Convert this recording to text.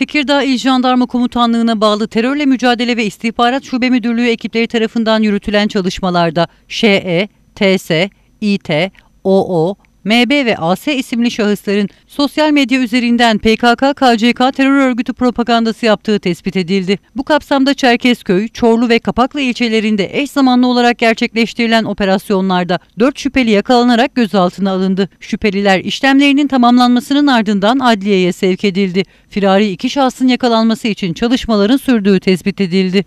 Tekirdağ İl Jandarma Komutanlığı'na bağlı Terörle Mücadele ve İstihbarat Şube Müdürlüğü ekipleri tarafından yürütülen çalışmalarda ŞE, TS, İT, OO, MB ve AS isimli şahısların sosyal medya üzerinden PKK-KCK terör örgütü propagandası yaptığı tespit edildi. Bu kapsamda Çerkezköy, Çorlu ve Kapaklı ilçelerinde eş zamanlı olarak gerçekleştirilen operasyonlarda 4 şüpheli yakalanarak gözaltına alındı. Şüpheliler işlemlerinin tamamlanmasının ardından adliyeye sevk edildi. Firari iki şahsın yakalanması için çalışmaların sürdüğü tespit edildi.